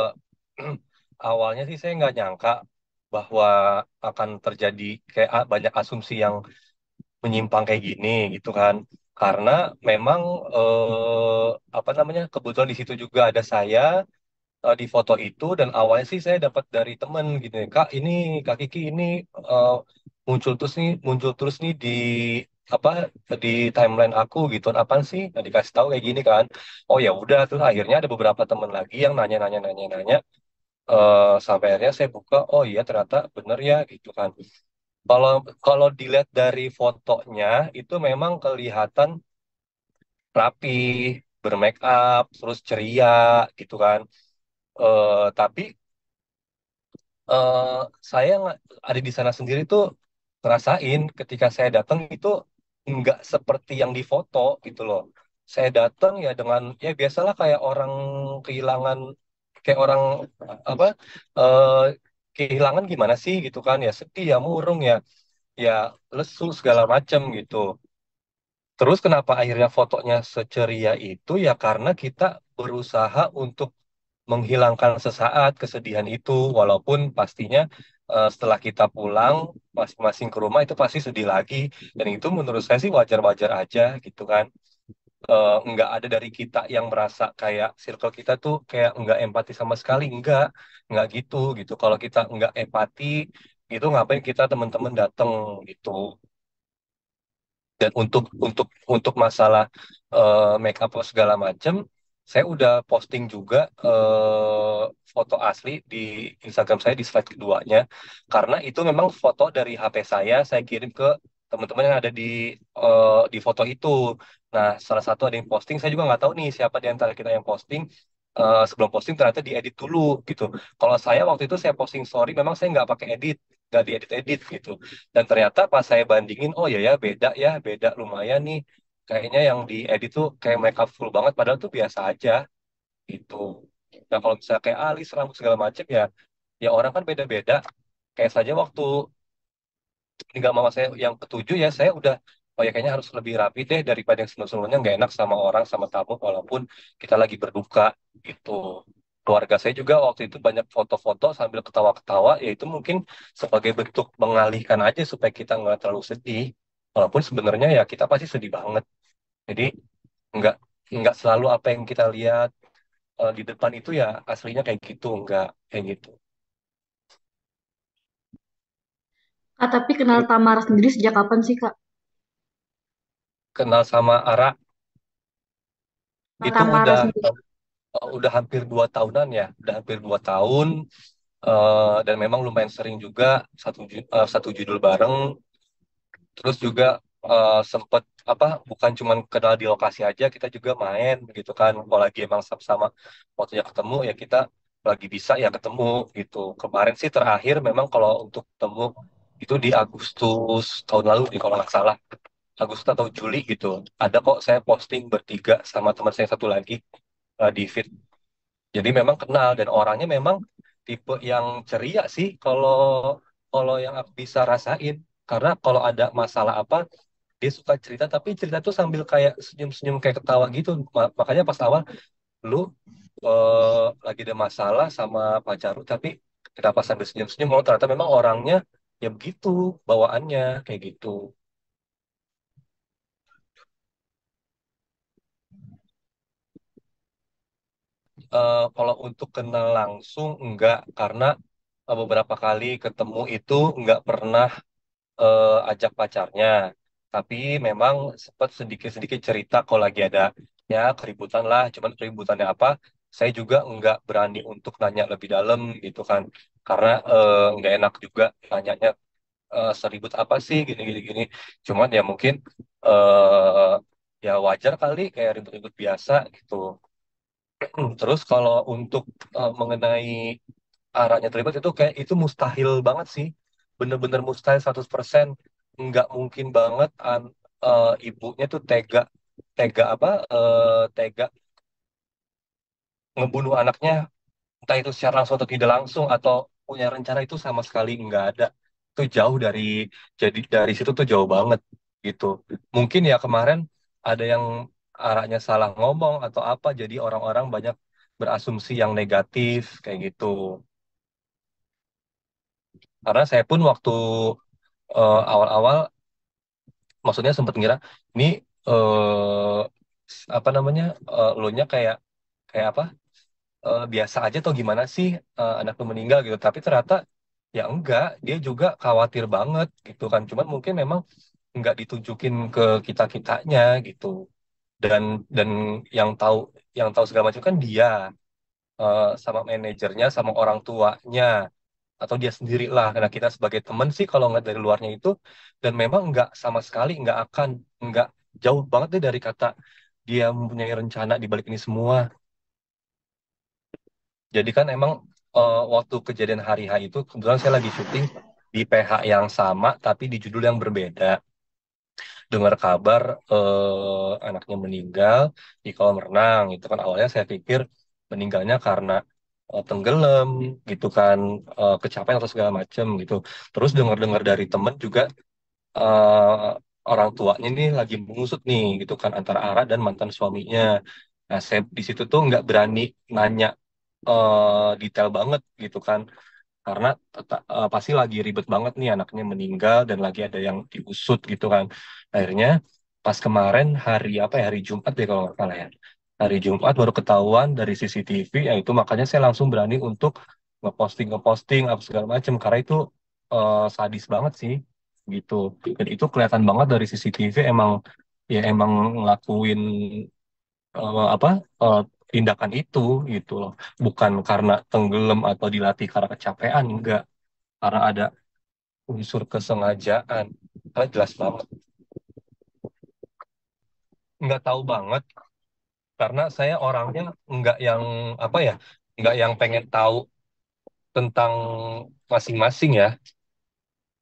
Eh, awalnya sih saya nggak nyangka bahwa akan terjadi kayak ah, banyak asumsi yang menyimpang kayak gini gitu kan karena memang eh, apa namanya kebetulan di situ juga ada saya eh, di foto itu dan awalnya sih saya dapat dari temen gitu ya, kak ini kak Kiki ini eh, muncul terus nih muncul terus nih di apa di timeline aku gitu nah, apa sih nah, dikasih tahu kayak gini kan oh ya udah terus akhirnya ada beberapa teman lagi yang nanya nanya nanya nanya uh, sampai akhirnya saya buka oh iya ternyata bener ya gitu kan kalau kalau dilihat dari fotonya itu memang kelihatan rapi bermake up terus ceria gitu kan uh, tapi uh, saya ada di sana sendiri tuh rasain ketika saya datang itu nggak seperti yang di foto gitu loh. Saya datang ya dengan ya biasalah kayak orang kehilangan kayak orang apa eh, kehilangan gimana sih gitu kan ya sedih ya murung ya ya lesu segala macam gitu. Terus kenapa akhirnya fotonya seceria itu ya karena kita berusaha untuk menghilangkan sesaat kesedihan itu walaupun pastinya uh, setelah kita pulang masing-masing ke rumah itu pasti sedih lagi dan itu menurut saya sih wajar-wajar aja gitu kan uh, nggak ada dari kita yang merasa kayak circle kita tuh kayak nggak empati sama sekali nggak nggak gitu gitu kalau kita nggak empati gitu ngapain kita teman-teman datang gitu dan untuk untuk untuk masalah uh, make up segala macam saya udah posting juga uh, foto asli di Instagram saya di slide keduanya karena itu memang foto dari HP saya saya kirim ke teman-teman yang ada di uh, di foto itu. Nah, salah satu ada yang posting, saya juga nggak tahu nih siapa di antara kita yang posting. uh, sebelum posting ternyata diedit dulu gitu. Kalau saya waktu itu saya posting story, memang saya nggak pakai edit, nggak diedit-edit gitu. Dan ternyata pas saya bandingin, oh ya ya beda ya, beda lumayan nih kayaknya yang di edit tuh kayak makeup full banget padahal tuh biasa aja itu nah kalau misalnya kayak alis rambut segala macem ya ya orang kan beda-beda kayak saja waktu tinggal mama saya yang ketujuh ya saya udah oh ya kayaknya harus lebih rapi deh daripada yang sebelum-sebelumnya nggak enak sama orang sama tamu walaupun kita lagi berduka gitu keluarga saya juga waktu itu banyak foto-foto sambil ketawa-ketawa yaitu mungkin sebagai bentuk mengalihkan aja supaya kita nggak terlalu sedih walaupun sebenarnya ya kita pasti sedih banget jadi nggak nggak selalu apa yang kita lihat uh, di depan itu ya aslinya kayak gitu nggak kayak gitu Ah tapi kenal Tamara sendiri sejak kapan sih, Kak? Kenal sama Ara itu Tamara udah sendiri. Eh, udah hampir dua tahunan ya, udah hampir dua tahun uh, dan memang lumayan sering juga satu uh, satu judul bareng terus juga uh, sempet apa bukan cuma kenal di lokasi aja kita juga main gitu kan kalau lagi emang sama-sama waktunya ketemu ya kita lagi bisa ya ketemu gitu kemarin sih terakhir memang kalau untuk ketemu itu di Agustus tahun lalu nih kalau nggak salah Agustus atau Juli gitu ada kok saya posting bertiga sama teman saya satu lagi uh, eh, di feed jadi memang kenal dan orangnya memang tipe yang ceria sih kalau kalau yang bisa rasain karena kalau ada masalah apa dia suka cerita tapi cerita tuh sambil kayak senyum-senyum kayak ketawa gitu makanya pas awal lu uh, lagi ada masalah sama pacar lu tapi kenapa sambil senyum-senyum kalau oh, ternyata memang orangnya ya begitu bawaannya kayak gitu uh, kalau untuk kenal langsung enggak karena uh, beberapa kali ketemu itu enggak pernah uh, ajak pacarnya, tapi memang sempat sedikit-sedikit cerita kalau lagi ada, ya keributan lah, cuman keributannya apa, saya juga nggak berani untuk nanya lebih dalam gitu kan, karena, uh, nggak enak juga nya uh, eh, "Seribut apa sih?" Gini gini gini. Cuman ya mungkin, uh, ya wajar kali kayak ribut-ribut biasa gitu. Terus kalau untuk, uh, mengenai arahnya terlibat itu kayak itu mustahil banget sih bener-bener mustahil 100% nggak mungkin banget an, uh, ibunya tuh tega tega apa uh, tega ngebunuh anaknya entah itu secara langsung atau tidak langsung atau punya rencana itu sama sekali nggak ada itu jauh dari jadi dari situ tuh jauh banget gitu mungkin ya kemarin ada yang arahnya salah ngomong atau apa jadi orang-orang banyak berasumsi yang negatif kayak gitu karena saya pun waktu uh, awal-awal maksudnya sempat ngira ini uh, apa namanya uh, lo nya kayak kayak apa uh, biasa aja atau gimana sih uh, anak lo meninggal gitu tapi ternyata ya enggak dia juga khawatir banget gitu kan cuman mungkin memang enggak ditunjukin ke kita kitanya gitu dan dan yang tahu yang tahu segala macam kan dia uh, sama manajernya sama orang tuanya atau dia sendiri lah karena kita sebagai teman sih kalau nggak dari luarnya itu dan memang nggak sama sekali nggak akan nggak jauh banget deh dari kata dia mempunyai rencana di balik ini semua jadi kan emang uh, waktu kejadian hari H itu kebetulan saya lagi syuting di PH yang sama tapi di judul yang berbeda dengar kabar uh, anaknya meninggal di kolam renang itu kan awalnya saya pikir meninggalnya karena uh, tenggelam gitu kan uh, kecapean atau segala macam gitu terus dengar-dengar dari temen juga uh, orang tuanya ini lagi mengusut nih gitu kan antara Ara dan mantan suaminya nah saya di situ tuh nggak berani nanya uh, detail banget gitu kan karena uh, pasti lagi ribet banget nih anaknya meninggal dan lagi ada yang diusut gitu kan akhirnya pas kemarin hari apa ya hari Jumat deh kalau kalian hari Jumat baru ketahuan dari CCTV ya itu makanya saya langsung berani untuk ngeposting ngeposting apa segala macam karena itu uh, sadis banget sih gitu dan itu kelihatan banget dari CCTV emang ya emang ngelakuin uh, apa uh, tindakan itu gitu loh bukan karena tenggelam atau dilatih karena kecapean enggak karena ada unsur kesengajaan karena jelas banget nggak tahu banget karena saya orangnya nggak yang apa ya nggak yang pengen tahu tentang masing-masing ya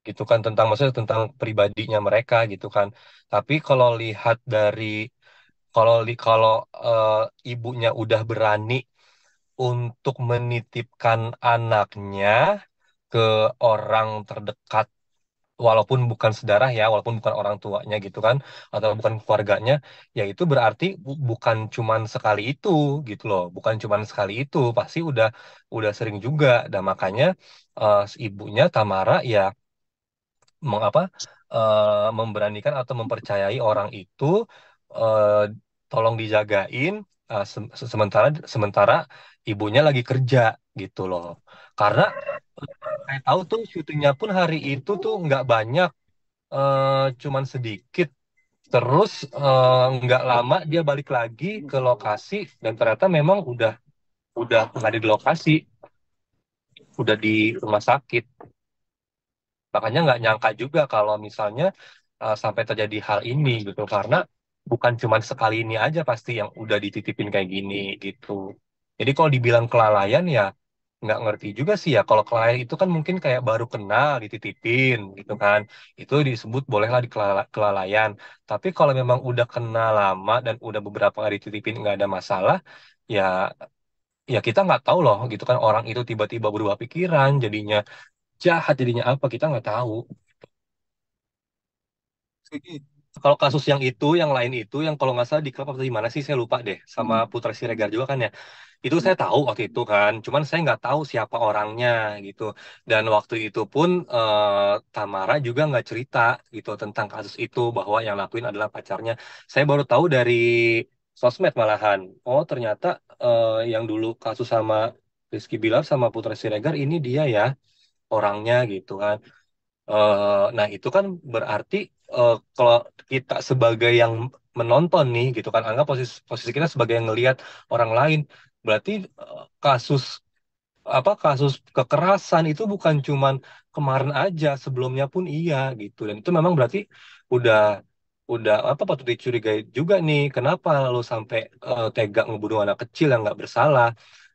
gitu kan tentang maksudnya tentang pribadinya mereka gitu kan tapi kalau lihat dari kalau li kalau uh, ibunya udah berani untuk menitipkan anaknya ke orang terdekat walaupun bukan sedarah ya, walaupun bukan orang tuanya gitu kan, atau bukan keluarganya, ya itu berarti bu bukan cuman sekali itu gitu loh, bukan cuman sekali itu, pasti udah udah sering juga. Dan makanya uh, ibunya Tamara ya mengapa uh, eh, memberanikan atau mempercayai orang itu uh, tolong dijagain uh, se sementara sementara ibunya lagi kerja gitu loh. Karena saya tahu tuh syutingnya pun hari itu tuh nggak banyak, uh, cuman sedikit. Terus uh, nggak lama dia balik lagi ke lokasi dan ternyata memang udah udah nggak di lokasi, udah di rumah sakit. Makanya nggak nyangka juga kalau misalnya uh, sampai terjadi hal ini gitu karena bukan cuman sekali ini aja pasti yang udah dititipin kayak gini gitu. Jadi kalau dibilang kelalaian ya nggak ngerti juga sih ya kalau klien itu kan mungkin kayak baru kenal dititipin gitu kan itu disebut bolehlah kelalaian tapi kalau memang udah kenal lama dan udah beberapa kali dititipin nggak ada masalah ya ya kita nggak tahu loh gitu kan orang itu tiba-tiba berubah pikiran jadinya jahat jadinya apa kita nggak tahu kalau kasus yang itu, yang lain itu, yang kalau nggak salah di klub atau di mana sih, saya lupa deh, sama hmm. Putra Siregar juga kan ya. Itu hmm. saya tahu waktu itu kan, cuman saya nggak tahu siapa orangnya gitu. Dan waktu itu pun uh, Tamara juga nggak cerita gitu tentang kasus itu bahwa yang lakuin adalah pacarnya. Saya baru tahu dari sosmed malahan. Oh ternyata uh, yang dulu kasus sama Rizky Bilar sama Putra Siregar ini dia ya orangnya gitu kan. Uh, nah itu kan berarti uh, kalau kita sebagai yang menonton nih gitu kan anggap posisi posisi kita sebagai yang ngelihat orang lain berarti uh, kasus apa kasus kekerasan itu bukan cuman kemarin aja sebelumnya pun iya gitu dan itu memang berarti udah udah apa patut dicurigai juga nih kenapa lo sampai uh, tega ngebunuh anak kecil yang nggak bersalah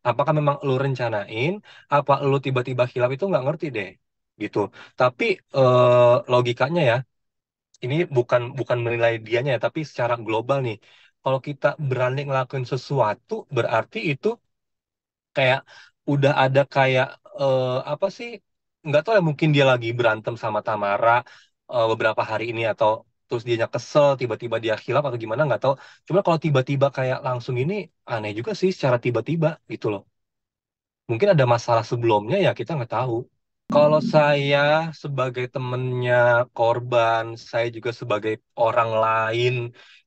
apakah memang lo rencanain apa lo tiba-tiba hilap itu nggak ngerti deh gitu tapi uh, logikanya ya ini bukan bukan menilai dianya ya, tapi secara global nih. Kalau kita berani ngelakuin sesuatu, berarti itu kayak udah ada kayak uh, apa sih? Nggak tahu ya mungkin dia lagi berantem sama Tamara uh, beberapa hari ini atau terus dia kesel, tiba-tiba dia hilang atau gimana nggak tahu. Cuma kalau tiba-tiba kayak langsung ini aneh juga sih secara tiba-tiba gitu loh. Mungkin ada masalah sebelumnya ya kita nggak tahu. Kalau saya sebagai temennya korban, saya juga sebagai orang lain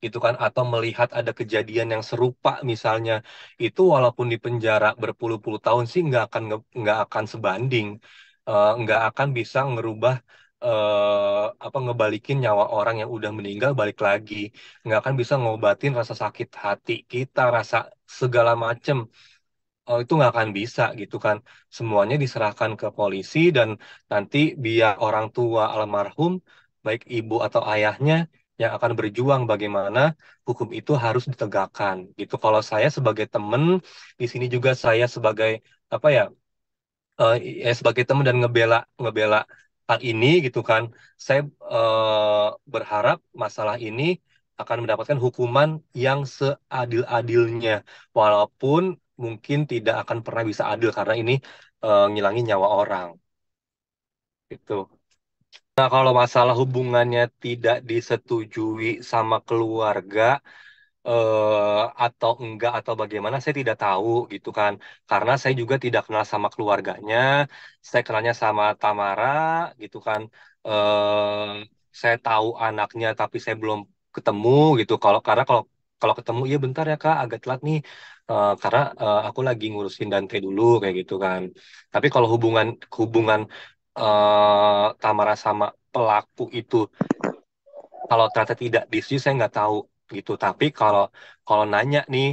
gitu kan atau melihat ada kejadian yang serupa misalnya, itu walaupun di penjara berpuluh-puluh tahun sih nggak akan nggak akan sebanding, uh, akan bisa ngerubah uh, apa ngebalikin nyawa orang yang udah meninggal balik lagi, nggak akan bisa ngobatin rasa sakit hati kita, rasa segala macem oh, itu nggak akan bisa gitu kan semuanya diserahkan ke polisi dan nanti biar orang tua almarhum baik ibu atau ayahnya yang akan berjuang bagaimana hukum itu harus ditegakkan gitu kalau saya sebagai teman di sini juga saya sebagai apa ya uh, sebagai teman dan ngebela ngebela hal ini gitu kan saya uh, berharap masalah ini akan mendapatkan hukuman yang seadil-adilnya walaupun mungkin tidak akan pernah bisa adil karena ini uh, eh, ngilangin nyawa orang. Itu. Nah, kalau masalah hubungannya tidak disetujui sama keluarga eh, atau enggak atau bagaimana saya tidak tahu gitu kan. Karena saya juga tidak kenal sama keluarganya. Saya kenalnya sama Tamara gitu kan. Eh, saya tahu anaknya tapi saya belum ketemu gitu kalau karena kalau kalau ketemu ya bentar ya kak agak telat nih uh, karena uh, aku lagi ngurusin Dante dulu kayak gitu kan tapi kalau hubungan hubungan uh, Tamara sama pelaku itu kalau ternyata tidak di saya nggak tahu gitu tapi kalau kalau nanya nih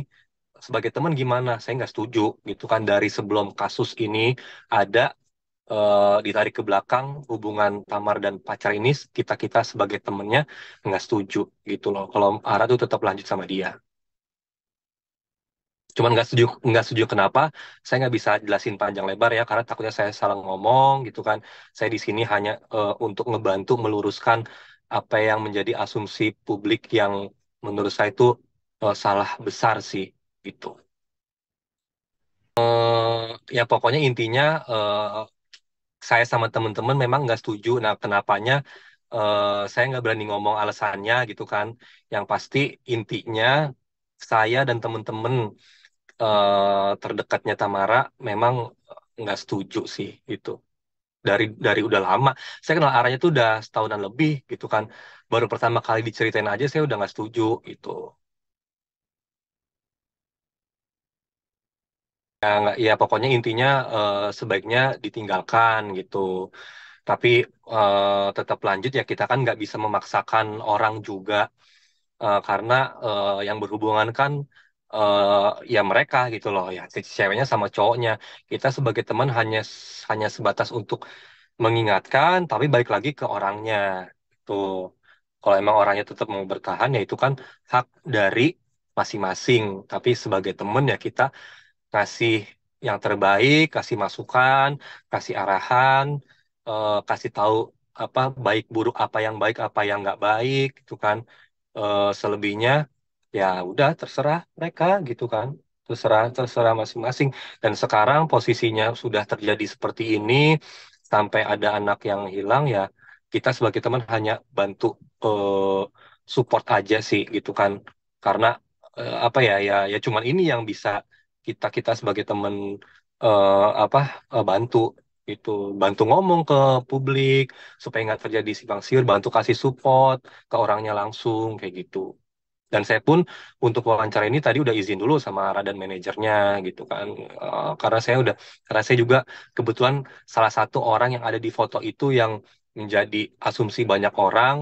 sebagai teman gimana saya nggak setuju gitu kan dari sebelum kasus ini ada Eh, ditarik ke belakang hubungan Tamar dan pacar ini kita kita sebagai temennya nggak setuju gitu loh kalau Ara tuh tetap lanjut sama dia cuman nggak setuju nggak setuju kenapa saya nggak bisa jelasin panjang lebar ya karena takutnya saya salah ngomong gitu kan saya di sini hanya uh, untuk ngebantu meluruskan apa yang menjadi asumsi publik yang menurut saya itu uh, salah besar sih gitu uh, ya pokoknya intinya uh, saya sama teman-teman memang nggak setuju. Nah, kenapanya uh, saya nggak berani ngomong alasannya gitu kan. Yang pasti intinya saya dan teman-teman uh, terdekatnya Tamara memang nggak setuju sih itu. Dari dari udah lama. Saya kenal arahnya tuh udah setahunan lebih gitu kan. Baru pertama kali diceritain aja saya udah nggak setuju gitu. ya, ya pokoknya intinya uh, sebaiknya ditinggalkan gitu tapi uh, tetap lanjut ya kita kan nggak bisa memaksakan orang juga uh, karena uh, yang berhubungan kan uh, ya mereka gitu loh ya ceweknya sama cowoknya kita sebagai teman hanya hanya sebatas untuk mengingatkan tapi balik lagi ke orangnya itu kalau emang orangnya tetap mau bertahan ya itu kan hak dari masing-masing tapi sebagai teman ya kita kasih yang terbaik, kasih masukan, kasih arahan, uh, kasih tahu apa baik buruk apa yang baik apa yang nggak baik gitu kan eh, selebihnya ya udah terserah mereka gitu kan terserah terserah masing-masing dan sekarang posisinya sudah terjadi seperti ini sampai ada anak yang hilang ya kita sebagai teman hanya bantu eh, support aja sih gitu kan karena apa ya ya ya cuman ini yang bisa kita kita sebagai teman uh, eh, apa uh, bantu itu bantu ngomong ke publik supaya nggak terjadi simpang siur bantu kasih support ke orangnya langsung kayak gitu dan saya pun untuk wawancara ini tadi udah izin dulu sama Radan manajernya gitu kan uh, karena saya udah karena saya juga kebetulan salah satu orang yang ada di foto itu yang menjadi asumsi banyak orang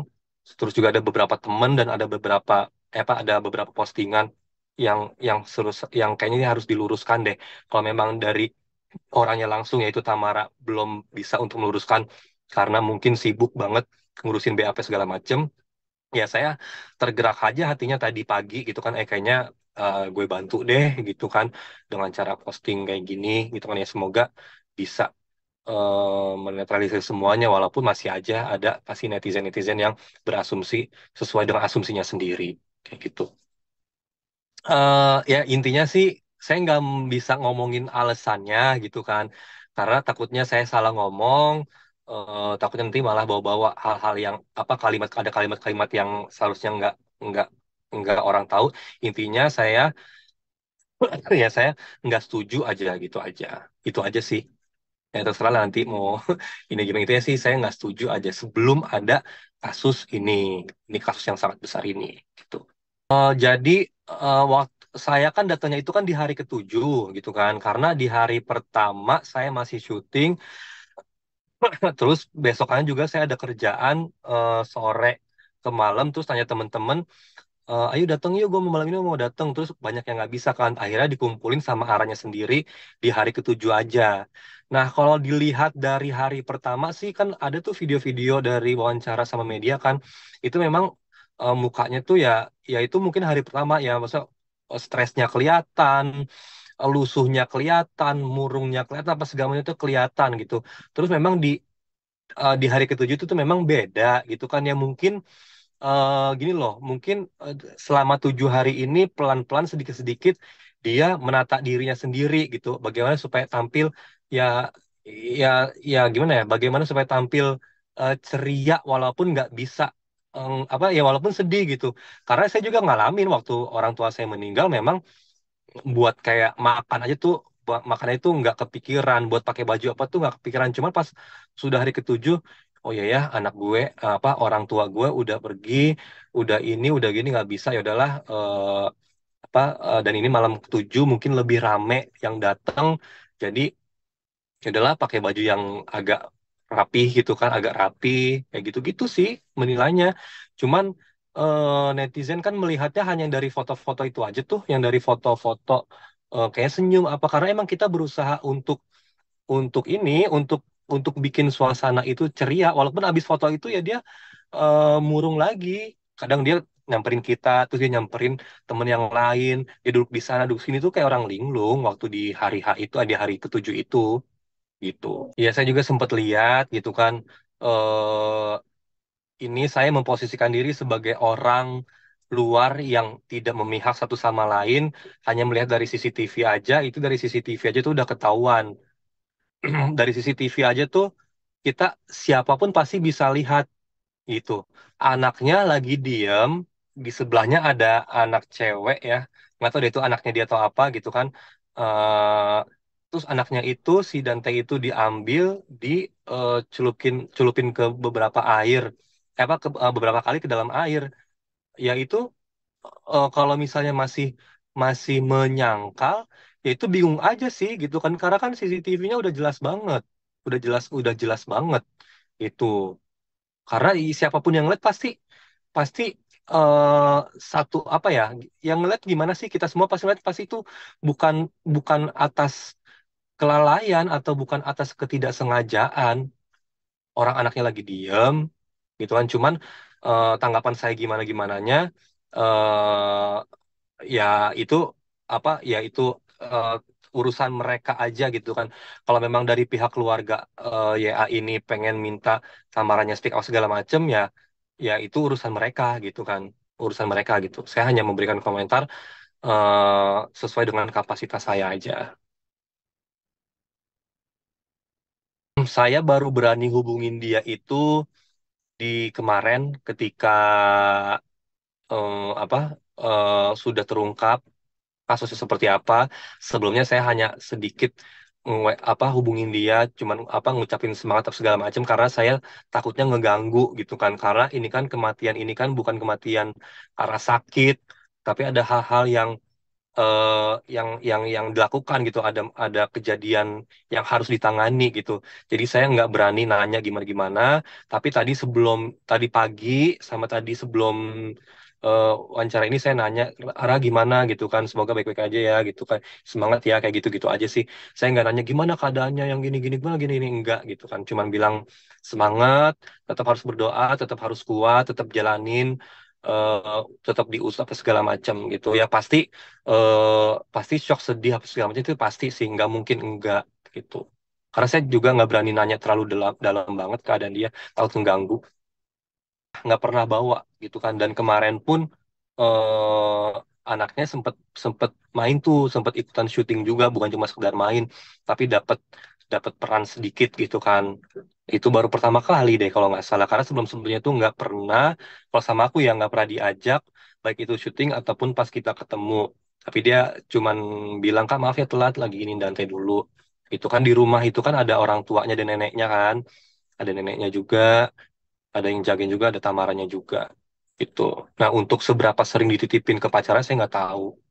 terus juga ada beberapa teman dan ada beberapa eh, apa ada beberapa postingan yang yang serus yang kayaknya ini harus diluruskan deh. Kalau memang dari orangnya langsung yaitu Tamara belum bisa untuk meluruskan karena mungkin sibuk banget ngurusin BAP segala macem. Ya saya tergerak aja hatinya tadi pagi gitu kan eh kayaknya uh, gue bantu deh gitu kan dengan cara posting kayak gini gitu kan ya semoga bisa uh, menetralisir semuanya walaupun masih aja ada pasti netizen-netizen yang berasumsi sesuai dengan asumsinya sendiri kayak gitu uh, ya intinya sih saya nggak bisa ngomongin alasannya gitu kan karena takutnya saya salah ngomong uh, takutnya nanti malah bawa-bawa hal-hal yang apa kalimat ada kalimat-kalimat yang seharusnya nggak nggak nggak orang tahu intinya saya ya saya nggak setuju aja gitu aja itu aja sih ya terserah lah nanti mau ini gimana itu ya sih saya nggak setuju aja sebelum ada kasus ini ini kasus yang sangat besar ini gitu Uh, jadi uh, eh, waktu saya kan datangnya itu kan di hari ketujuh gitu kan karena di hari pertama saya masih syuting terus besokannya juga saya ada kerjaan uh, sore ke malam terus tanya temen-temen, uh, ayo datang yuk gue malam ini mau datang terus banyak yang nggak bisa kan akhirnya dikumpulin sama arahnya sendiri di hari ketujuh aja Nah, kalau dilihat dari hari pertama sih kan ada tuh video-video dari wawancara sama media kan, itu memang uh, mukanya tuh ya ya itu mungkin hari pertama ya masa eh, stresnya kelihatan eh, lusuhnya kelihatan murungnya kelihatan apa segalanya itu kelihatan gitu terus memang di uh, di hari ketujuh itu tuh memang beda gitu kan ya mungkin uh, gini loh mungkin uh, selama tujuh hari ini pelan-pelan sedikit-sedikit dia menata dirinya sendiri gitu bagaimana supaya tampil ya ya ya gimana ya bagaimana supaya tampil uh, ceria walaupun nggak bisa um, apa ya walaupun sedih gitu karena saya juga ngalamin waktu orang tua saya meninggal memang buat kayak makan aja tuh buat makannya itu nggak kepikiran buat pakai baju apa tuh nggak kepikiran cuman pas sudah hari ketujuh oh iya ya anak gue eh, apa orang tua gue udah pergi udah ini udah gini nggak bisa ya udahlah uh, apa uh, dan ini malam ketujuh mungkin lebih rame yang datang jadi adalah ya pakai baju yang agak rapi gitu kan agak rapi kayak gitu-gitu sih menilainya cuman eh, netizen kan melihatnya hanya dari foto-foto itu aja tuh yang dari foto-foto eh, kayak senyum apa karena emang kita berusaha untuk untuk ini untuk untuk bikin suasana itu ceria walaupun abis foto itu ya dia eh, murung lagi kadang dia nyamperin kita terus dia nyamperin temen yang lain dia duduk di sana duduk sini tuh kayak orang linglung waktu di hari H itu ada hari ketujuh itu gitu. Iya, saya juga sempat lihat gitu kan eh ini saya memposisikan diri sebagai orang luar yang tidak memihak satu sama lain, hanya melihat dari CCTV aja, itu dari CCTV aja tuh udah ketahuan. dari CCTV aja tuh kita siapapun pasti bisa lihat itu. Anaknya lagi diem, di sebelahnya ada anak cewek ya, nggak tahu dia itu anaknya dia atau apa gitu kan. Uh, terus anaknya itu si Dante itu diambil di uh, celupin ke beberapa air eh, apa ke uh, beberapa kali ke dalam air yaitu uh, kalau misalnya masih masih menyangkal ya itu bingung aja sih gitu kan karena kan CCTV-nya udah jelas banget udah jelas udah jelas banget itu karena siapapun yang ngeliat pasti pasti uh, satu apa ya yang ngeliat gimana sih kita semua pasti ngeliat pasti itu bukan bukan atas kelalaian atau bukan atas ketidaksengajaan orang anaknya lagi diem gitu kan cuman uh, tanggapan saya gimana gimananya uh, eh, ya itu apa ya itu uh, urusan mereka aja gitu kan kalau memang dari pihak keluarga uh, YA ini pengen minta samarannya speak out segala macem ya ya itu urusan mereka gitu kan urusan mereka gitu saya hanya memberikan komentar uh, sesuai dengan kapasitas saya aja saya baru berani hubungin dia itu di kemarin ketika uh, apa uh, sudah terungkap kasusnya seperti apa. Sebelumnya saya hanya sedikit apa hubungin dia cuman apa ngucapin semangat atau segala macam karena saya takutnya ngeganggu gitu kan karena ini kan kematian ini kan bukan kematian karena sakit tapi ada hal-hal yang uh, yang yang yang dilakukan gitu ada ada kejadian yang harus ditangani gitu jadi saya nggak berani nanya gimana gimana tapi tadi sebelum tadi pagi sama tadi sebelum uh, wawancara ini saya nanya Ara gimana gitu kan semoga baik-baik aja ya gitu kan semangat ya kayak gitu-gitu aja sih saya nggak nanya gimana keadaannya yang gini-gini gimana gini ini enggak gitu kan cuman bilang semangat tetap harus berdoa tetap harus kuat tetap jalanin uh, tetap diusap apa segala macam gitu ya pasti uh, pasti shock sedih apa segala macam itu pasti sih nggak mungkin enggak gitu karena saya juga nggak berani nanya terlalu dalam dalam banget keadaan dia takut mengganggu nggak pernah bawa gitu kan dan kemarin pun uh, anaknya sempat sempat main tuh sempat ikutan syuting juga bukan cuma sekedar main tapi dapat dapat peran sedikit gitu kan itu baru pertama kali deh kalau nggak salah. Karena sebelum-sebelumnya tuh nggak pernah, kalau sama aku ya nggak pernah diajak, baik itu syuting ataupun pas kita ketemu. Tapi dia cuman bilang, Kak maaf ya telat, lagi ini dantai dulu. Itu kan di rumah itu kan ada orang tuanya dan neneknya kan. Ada neneknya juga, ada yang jagain juga, ada tamaranya juga. Itu. Nah untuk seberapa sering dititipin ke pacarnya saya nggak tahu